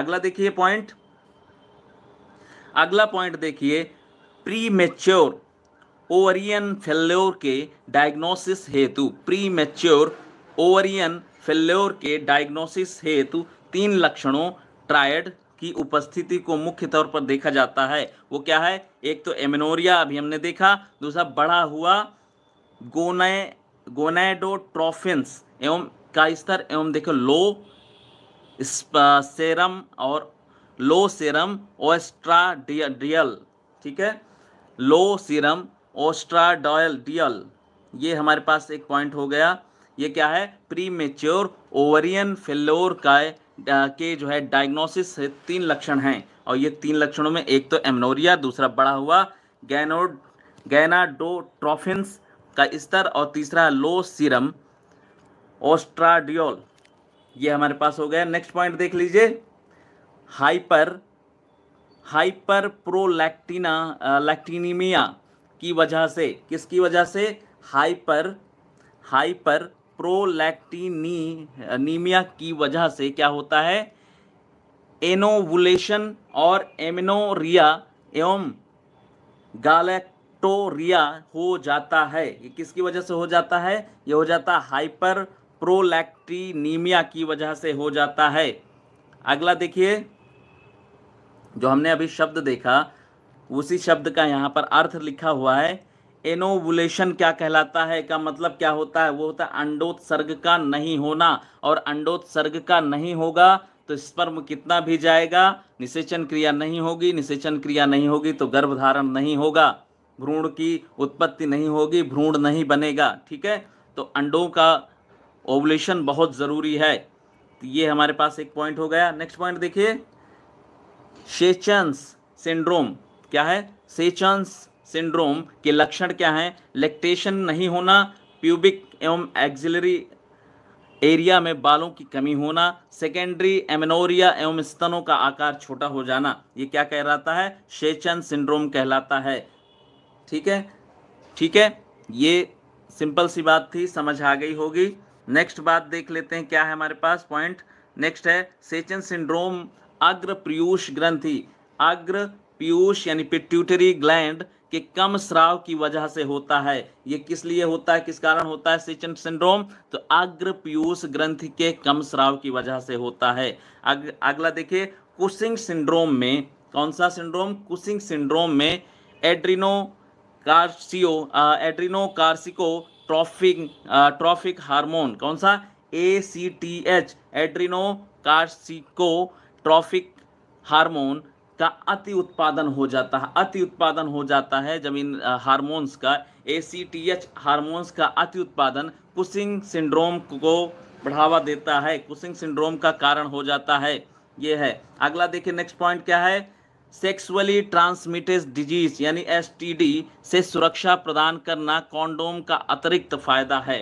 अगला देखिए पॉइंट अगला पॉइंट देखिए प्री मेच्योर ओवरियन फेल्योर के डायग्नोसिस हेतु प्री मेच्योर ओवरियन फेल्योर के डायग्नोसिस हेतु तीन लक्षणों ट्रायड की उपस्थिति को मुख्य तौर पर देखा जाता है वो क्या है एक तो एमिनोरिया अभी हमने देखा दूसरा बढ़ा हुआ गोनाए गोनाडोट्रोफिन्स एवं का स्तर एवं देखो लो सेरम और लो सेरम ओस्ट्राडियल ठीक है लो सीरम डियल ये हमारे पास एक पॉइंट हो गया ये क्या है प्री मेच्योर ओवरियन फेलोर का के जो है डायग्नोसिस तीन लक्षण हैं और ये तीन लक्षणों में एक तो एमनोरिया दूसरा बड़ा हुआ गैनोड गैनाडोट्रोफिन्स का स्तर और तीसरा लो सीरम ओस्ट्राडियोल ये हमारे पास हो गया नेक्स्ट पॉइंट देख लीजिए हाइपर हाइपर प्रोलैक्टिना लैक्टिनीमिया की वजह से किसकी वजह से हाइपर हाइपर प्रोलैक्टिनीमिया की वजह से क्या होता है एनोवुलेशन और एमिनोरिया एवं गैलेक्टोरिया हो जाता है ये किसकी वजह से हो जाता है ये हो जाता है हाइपर प्रोलैक्टिनीमिया की वजह से हो जाता है अगला देखिए जो हमने अभी शब्द देखा उसी शब्द का यहाँ पर अर्थ लिखा हुआ है एनोवुलेशन क्या कहलाता है का मतलब क्या होता है वो होता है अंडोत्सर्ग का नहीं होना और अंडोत्सर्ग का नहीं होगा तो स्पर्म कितना भी जाएगा निषेचन क्रिया नहीं होगी निषेचन क्रिया नहीं होगी तो गर्भधारण नहीं होगा भ्रूण की उत्पत्ति नहीं होगी भ्रूण नहीं बनेगा ठीक है तो अंडों का ओवलेशन बहुत ज़रूरी है तो ये हमारे पास एक पॉइंट हो गया नेक्स्ट पॉइंट देखिए सेचन्स सिंड्रोम क्या है सेचन्स सिंड्रोम के लक्षण क्या हैं लैक्टेशन नहीं होना प्यूबिक एवं एक्जिलरी एरिया में बालों की कमी होना सेकेंडरी एमेनोरिया एवं स्तनों का आकार छोटा हो जाना ये क्या कहलाता है शेचन सिंड्रोम कहलाता है ठीक है ठीक है ये सिंपल सी बात थी समझ आ गई होगी नेक्स्ट बात देख लेते हैं क्या है हमारे पास पॉइंट नेक्स्ट है सेचन सिंड्रोम अग्र पीयूष ग्रंथि अग्र पीयूष यानी पिट्यूटरी ग्लैंड कि कम श्राव की वजह से होता है ये किस लिए होता है किस कारण होता है सिचन सिंड्रोम तो अग्र पीयूष ग्रंथि के कम श्राव की वजह से होता है अगला देखिए कुशिंग सिंड्रोम में कौन सा सिंड्रोम कुशिंग सिंड्रोम में adreno cortico adreno cortico trophic trophic hormone कौन सा A C T H adreno cortico trophic hormone का अति उत्पादन हो जाता है अति उत्पादन हो जाता है जमीन हार्मोन्स का A C T H hormones का अति उत्पादन कुसिंग सिंड्रोम को बढ़ावा देता है कुसिंग सिंड्रोम का कारण हो जाता है ये है अगला देखिए नेक्स्ट पॉइंट क्या है सेक्सुअली ट्रांसमिटेड डिजीज यानी एस से सुरक्षा प्रदान करना कॉन्डोम का अतिरिक्त फायदा है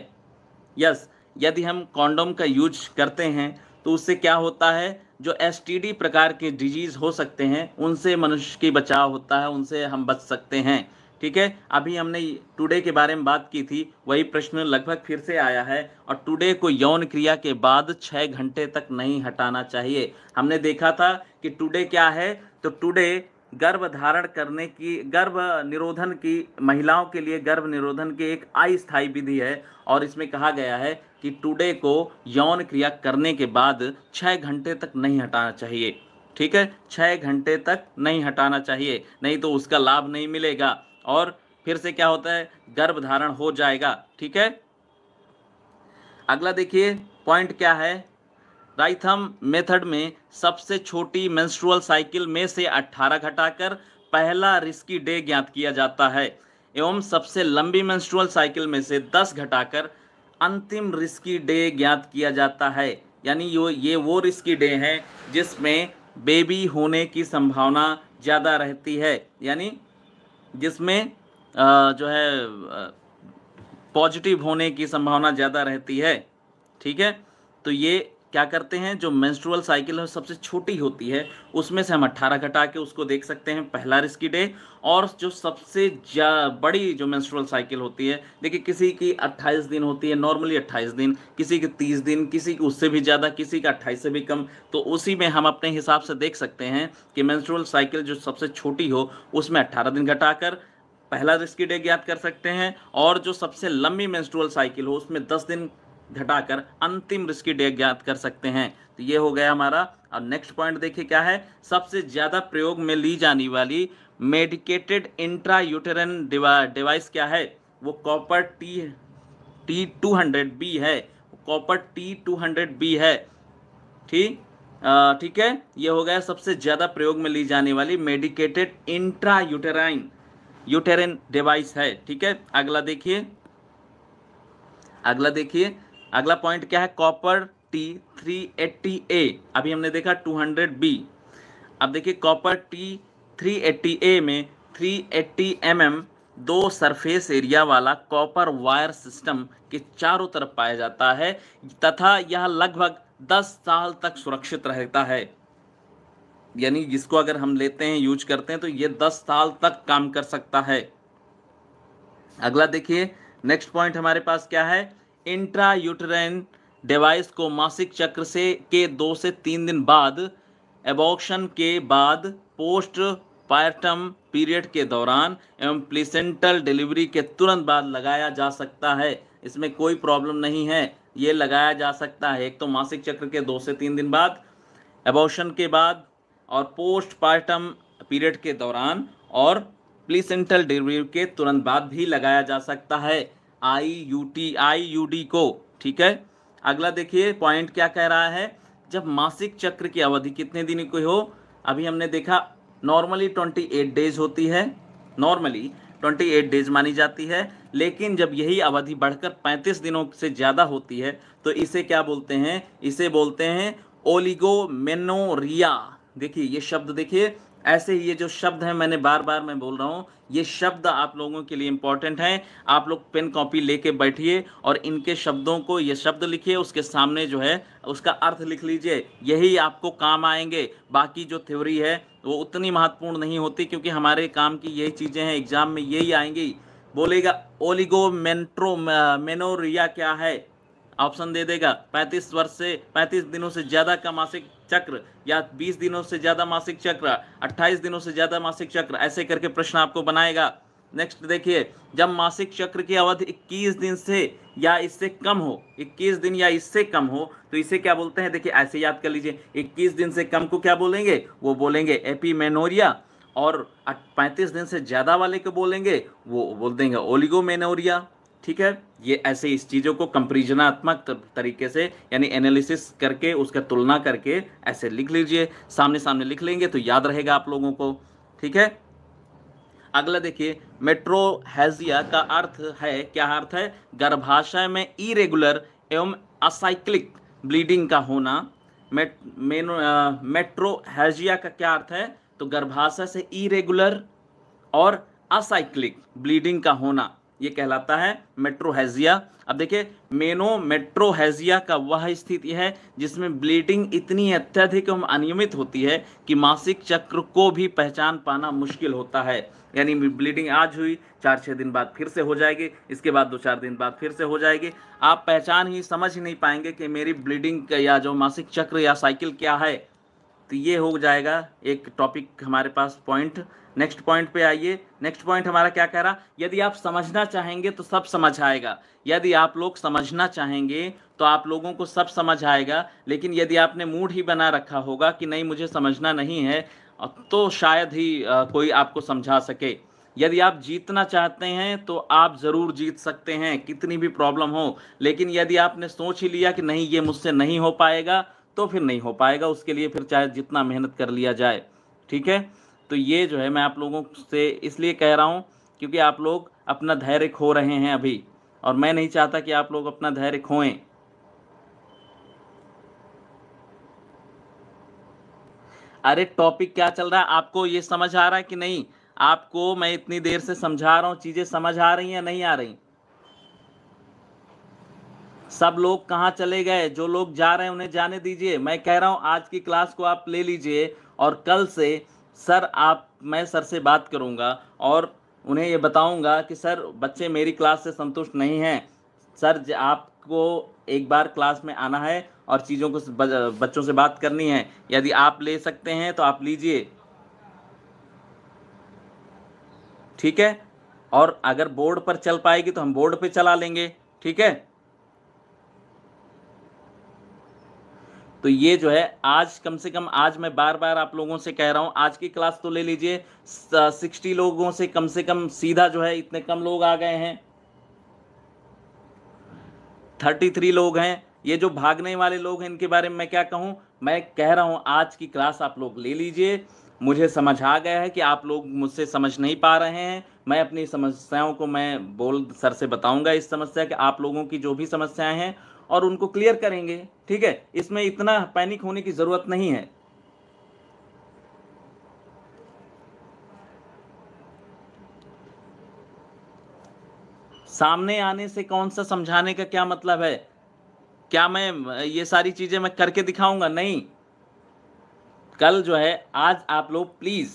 यस यदि हम कॉन्डोम का यूज करते हैं तो उससे क्या होता है जो एस प्रकार के डिजीज हो सकते हैं उनसे मनुष्य की बचाव होता है उनसे हम बच सकते हैं ठीक है अभी हमने टुडे के बारे में बात की थी वही प्रश्न लगभग फिर से आया है और टुडे को यौन क्रिया के बाद छः घंटे तक नहीं हटाना चाहिए हमने देखा था कि टुडे क्या है तो टुडे गर्भ धारण करने की गर्भ निरोधन की महिलाओं के लिए गर्भ निरोधन की एक अस्थायी विधि है और इसमें कहा गया है कि टुडे को यौन क्रिया करने के बाद छः घंटे तक नहीं हटाना चाहिए ठीक है छः घंटे तक नहीं हटाना चाहिए नहीं तो उसका लाभ नहीं मिलेगा और फिर से क्या होता है गर्भधारण हो जाएगा ठीक है अगला देखिए पॉइंट क्या है राइथम मेथड में सबसे छोटी मेंस्ट्रुअल साइकिल में से 18 घटाकर पहला रिस्की डे ज्ञात किया जाता है एवं सबसे लंबी मेंस्ट्रुअल साइकिल में से 10 घटाकर अंतिम रिस्की डे ज्ञात किया जाता है यानी यो ये वो रिस्की डे हैं जिसमें बेबी होने की संभावना ज़्यादा रहती है यानी जिसमें जो है पॉजिटिव होने की संभावना ज़्यादा रहती है ठीक है तो ये क्या करते हैं जो मेंस्ट्रुअल साइकिल है सबसे छोटी होती है उसमें से हम 18 घटा के उसको देख सकते हैं पहला रिस्की डे और जो सबसे बड़ी जो मेंस्ट्रुअल साइकिल होती है देखिए किसी की 28 दिन होती है नॉर्मली 28 दिन किसी की 30 दिन किसी की उससे भी ज़्यादा किसी का अट्ठाईस से भी कम तो उसी में हम अपने हिसाब से देख सकते हैं कि मैंस्ट्रुअल साइकिल जो सबसे छोटी हो उसमें अट्ठारह दिन घटा पहला रिस्की डे ज्ञात कर सकते हैं और जो सबसे लंबी मेंस्ट्रुअल साइकिल हो उसमें दस दिन घटाकर अंतिम रिस्की डे ज्ञात कर सकते हैं तो ये हो गया हमारा और नेक्स्ट पॉइंट देखिए क्या है सबसे ज़्यादा प्रयोग में ली जाने वाली मेडिकेटेड इंट्रा यूटेरन डिवाइस क्या है वो copper T T two hundred B है copper T two hundred B है ठीक ठीक है ये हो गया सबसे ज़्यादा प्रयोग में ली जाने वाली medicated intra uterine uterine device है ठीक है अगला देखिए अगला देखिए अगला पॉइंट क्या है copper T three eighty A अभी हमने देखा टू हंड्रेड बी अब देखिए copper T three eighty A में थ्री एट्टी एम एम दो सरफेस एरिया वाला कॉपर वायर सिस्टम के चारों तरफ पाया जाता है तथा यह लगभग दस साल तक सुरक्षित रहता है यानी जिसको अगर हम लेते हैं यूज करते हैं तो यह दस साल तक काम कर सकता है अगला देखिए नेक्स्ट पॉइंट हमारे पास क्या है इंट्रायूटरन डिवाइस को मासिक चक्र से के दो से तीन दिन बाद एबॉक्शन के बाद पोस्ट पायरटम पीरियड के दौरान एवं प्लेसेंटल डिलीवरी के तुरंत बाद लगाया जा सकता है इसमें कोई प्रॉब्लम नहीं है ये लगाया जा सकता है एक तो मासिक चक्र के दो से तीन दिन बाद एबॉक्शन के बाद और पोस्ट पार्टम पीरियड के दौरान और प्लीसेंटल डिलीवरी के तुरंत बाद भी लगाया जा सकता है I U T I U D को ठीक है अगला देखिए पॉइंट क्या कह रहा है जब मासिक चक्र की अवधि कितने दिन की हो अभी हमने देखा नॉर्मली ट्वेंटी एट डेज होती है नॉर्मली ट्वेंटी एट डेज मानी जाती है लेकिन जब यही अवधि बढ़कर पैंतीस दिनों से ज़्यादा होती है तो इसे क्या बोलते हैं इसे बोलते हैं ओलिगोमेनोरिया देखिए ये शब्द देखिए ऐसे ये जो शब्द हैं मैंने बार बार मैं बोल रहा हूँ ये शब्द आप लोगों के लिए इम्पॉर्टेंट हैं आप लोग पेन कॉपी लेके बैठिए और इनके शब्दों को ये शब्द लिखिए उसके सामने जो है उसका अर्थ लिख लीजिए यही आपको काम आएंगे बाकी जो थ्योरी है वो उतनी महत्वपूर्ण नहीं होती क्योंकि हमारे काम की यही चीज़ें हैं एग्जाम में यही आएंगी बोलेगा ओलिगोमेंट्रो मेनोरिया क्या है ऑप्शन दे देगा 35 वर्ष से 35 दिनों से ज़्यादा का मासिक चक्र या 20 दिनों से ज्यादा मासिक चक्र 28 दिनों से ज्यादा मासिक चक्र ऐसे करके प्रश्न आपको बनाएगा नेक्स्ट देखिए जब मासिक चक्र की अवधि 21 दिन से या इससे कम हो 21 दिन या इससे कम हो तो इसे क्या बोलते हैं देखिए ऐसे याद कर लीजिए 21 दिन से कम को क्या बोलेंगे वो बोलेंगे एपीमेनोरिया और 35 दिन से ज़्यादा वाले को बोलेंगे वो बोल देंगे ओलिगोमेनोरिया ठीक है ये ऐसे इस चीज़ों को कंपरिजनात्मक तरीके से यानी एनालिसिस करके उसका तुलना करके ऐसे लिख लीजिए सामने सामने लिख लेंगे तो याद रहेगा आप लोगों को ठीक है अगला देखिए मेट्रो हैजिया का अर्थ है क्या अर्थ है गर्भाशय में इरेगुलर एवं असाइक्लिक ब्लीडिंग का होना मेट मेट्रो हैजिया का क्या अर्थ है तो गर्भाशय से इरेगुलर और असाइक्लिक ब्लीडिंग का होना ये कहलाता है मेट्रोहेजिया अब देखिए मेनो मेट्रोहेजिया का वह स्थिति है जिसमें ब्लीडिंग इतनी अत्यधिक एवं अनियमित होती है कि मासिक चक्र को भी पहचान पाना मुश्किल होता है यानी ब्लीडिंग आज हुई चार छः दिन बाद फिर से हो जाएगी इसके बाद दो चार दिन बाद फिर से हो जाएगी आप पहचान ही समझ ही नहीं पाएंगे कि मेरी ब्लीडिंग या जो मासिक चक्र या साइकिल क्या है तो ये हो जाएगा एक टॉपिक हमारे पास पॉइंट नेक्स्ट पॉइंट पे आइए नेक्स्ट पॉइंट हमारा क्या कह रहा यदि आप समझना चाहेंगे तो सब समझ आएगा यदि आप लोग समझना चाहेंगे तो आप लोगों को सब समझ आएगा लेकिन यदि आपने मूड ही बना रखा होगा कि नहीं मुझे समझना नहीं है तो शायद ही कोई आपको समझा सके यदि आप जीतना चाहते हैं तो आप ज़रूर जीत सकते हैं कितनी भी प्रॉब्लम हो लेकिन यदि आपने सोच ही लिया कि नहीं ये मुझसे नहीं हो पाएगा तो फिर नहीं हो पाएगा उसके लिए फिर चाहे जितना मेहनत कर लिया जाए ठीक है तो ये जो है मैं आप लोगों से इसलिए कह रहा हूँ क्योंकि आप लोग अपना धैर्य खो रहे हैं अभी और मैं नहीं चाहता कि आप लोग अपना धैर्य खोएं अरे टॉपिक क्या चल रहा है आपको ये समझ आ रहा है कि नहीं आपको मैं इतनी देर से समझा रहा हूँ चीज़ें समझ आ रही हैं नहीं आ रही सब लोग कहाँ चले गए जो लोग जा रहे हैं उन्हें जाने दीजिए मैं कह रहा हूँ आज की क्लास को आप ले लीजिए और कल से सर आप मैं सर से बात करूँगा और उन्हें ये बताऊँगा कि सर बच्चे मेरी क्लास से संतुष्ट नहीं हैं सर आपको एक बार क्लास में आना है और चीज़ों को बच्चों से बात करनी है यदि आप ले सकते हैं तो आप लीजिए ठीक है और अगर बोर्ड पर चल पाएगी तो हम बोर्ड पे चला लेंगे ठीक है तो ये जो है आज कम से कम आज मैं बार बार आप लोगों से कह रहा हूँ आज की क्लास तो ले लीजिए सिक्सटी लोगों से कम से कम सीधा जो है इतने कम लोग आ गए हैं थर्टी थ्री लोग हैं ये जो भागने वाले लोग हैं इनके बारे में मैं क्या कहूँ मैं कह रहा हूँ आज की क्लास आप लोग ले लीजिए मुझे समझ आ गया है कि आप लोग मुझसे समझ नहीं पा रहे हैं मैं अपनी समस्याओं को मैं बोल सर से बताऊंगा इस समस्या के आप लोगों की जो भी समस्याएं हैं और उनको क्लियर करेंगे ठीक है इसमें इतना पैनिक होने की जरूरत नहीं है सामने आने से कौन सा समझाने का क्या मतलब है क्या मैं ये सारी चीजें मैं करके दिखाऊंगा नहीं कल जो है आज आप लोग प्लीज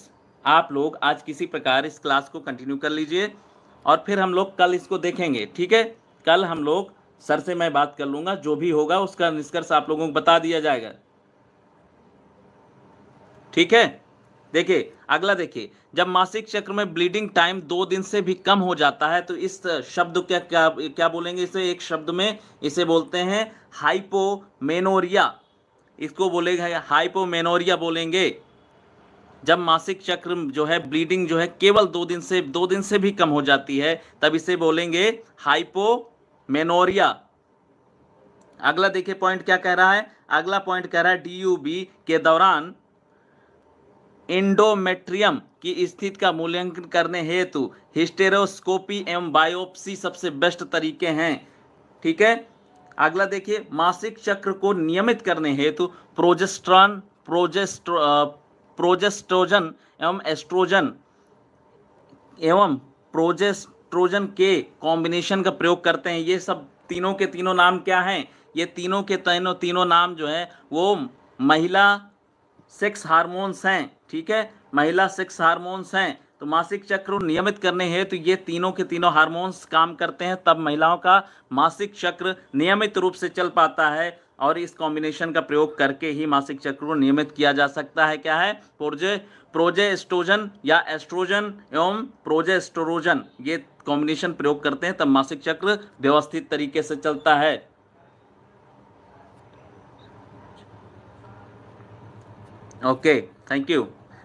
आप लोग आज किसी प्रकार इस क्लास को कंटिन्यू कर लीजिए और फिर हम लोग कल इसको देखेंगे ठीक है कल हम लोग सर से मैं बात कर लूंगा जो भी होगा उसका निष्कर्ष आप लोगों को बता दिया जाएगा ठीक है देखिए अगला देखिए जब मासिक चक्र में ब्लीडिंग टाइम दो दिन से भी कम हो जाता है तो इस शब्द क्या क्या क्या बोलेंगे इसे एक शब्द में इसे बोलते हैं हाइपोमेनोरिया इसको बोलेगा हाइपोमेनोरिया बोलेंगे जब मासिक चक्र जो है ब्लीडिंग जो है केवल दो दिन से दो दिन से भी कम हो जाती है तब इसे बोलेंगे हाइपो मेनोरिया अगला देखिए पॉइंट क्या कह रहा है अगला पॉइंट कह रहा है डीयूबी के दौरान इंडोमेट्रियम की स्थिति का मूल्यांकन करने हेतु हिस्टेरोस्कोपी एवं बायोप्सी सबसे बेस्ट तरीके हैं ठीक है अगला देखिए मासिक चक्र को नियमित करने हेतु प्रोजेस्ट्रॉन प्रोजेस्ट्रो प्रोजेस्ट्रोजन एवं एस्ट्रोजन एवं प्रोजेस्ट ट्रोजन के कॉम्बिनेशन का प्रयोग करते हैं ये सब तीनों के तीनों नाम क्या हैं ये तीनों के तीनों तीनों नाम जो हैं वो महिला सेक्स हार्मोन्स हैं ठीक है महिला सेक्स हार्मोन्स हैं तो मासिक चक्र नियमित करने हैं तो ये तीनों के तीनों हार्मोन्स काम करते हैं तब महिलाओं का मासिक चक्र नियमित रूप से चल पाता है और इस कॉम्बिनेशन का प्रयोग करके ही मासिक चक्र को नियमित किया जा सकता है क्या है प्रोजे प्रोजेस्ट्रोजन या एस्ट्रोजन एवं प्रोजेस्ट्रोजन ये कॉम्बिनेशन प्रयोग करते हैं तब मासिक चक्र व्यवस्थित तरीके से चलता है ओके थैंक यू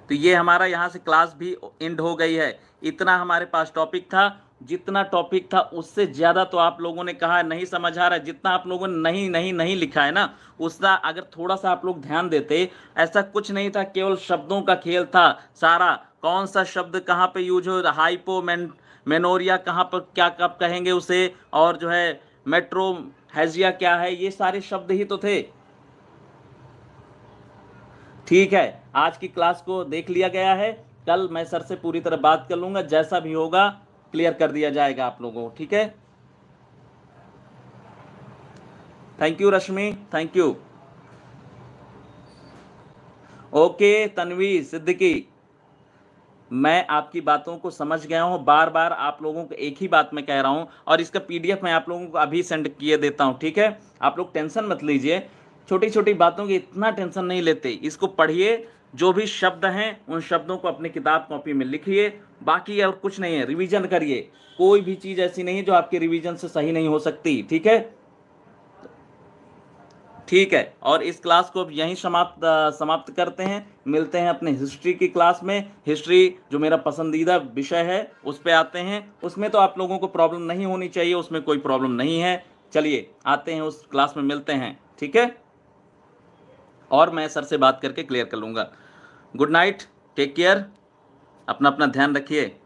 तो ये हमारा यहाँ से क्लास भी एंड हो गई है इतना हमारे पास टॉपिक था जितना टॉपिक था उससे ज़्यादा तो आप लोगों ने कहा नहीं समझ आ रहा जितना आप लोगों ने नहीं नहीं नहीं लिखा है ना उसका अगर थोड़ा सा आप लोग ध्यान देते ऐसा कुछ नहीं था केवल शब्दों का खेल था सारा कौन सा शब्द कहाँ पे यूज हो हाइपोमेंट मेनोरिया कहाँ पर क्या कब कहेंगे उसे और जो है मेट्रो हैजिया क्या है ये सारे शब्द ही तो थे ठीक है आज की क्लास को देख लिया गया है कल मैं सर से पूरी तरह बात कर लूंगा जैसा भी होगा क्लियर कर दिया जाएगा आप लोगों को ठीक है thank you Rashmi thank you okay Tanvi Siddiqui मैं आपकी बातों को समझ गया हूँ बार बार आप लोगों को एक ही बात मैं कह रहा हूँ और इसका पीडीएफ मैं आप लोगों को अभी सेंड किए देता हूँ ठीक है आप लोग टेंशन मत लीजिए छोटी छोटी बातों की इतना टेंशन नहीं लेते इसको पढ़िए जो भी शब्द हैं उन शब्दों को अपनी किताब कॉपी में लिखिए बाकी और कुछ नहीं है रिविजन करिए कोई भी चीज़ ऐसी नहीं है जो आपके रिविजन से सही नहीं हो सकती ठीक है ठीक है और इस क्लास को अब यहीं समाप्त समाप्त करते हैं मिलते हैं अपने हिस्ट्री की क्लास में हिस्ट्री जो मेरा पसंदीदा विषय है उस पर आते हैं उसमें तो आप लोगों को प्रॉब्लम नहीं होनी चाहिए उसमें कोई प्रॉब्लम नहीं है चलिए आते हैं उस क्लास में मिलते हैं ठीक है और मैं सर से बात करके क्लियर कर लूँगा गुड नाइट टेक केयर अपना अपना ध्यान रखिए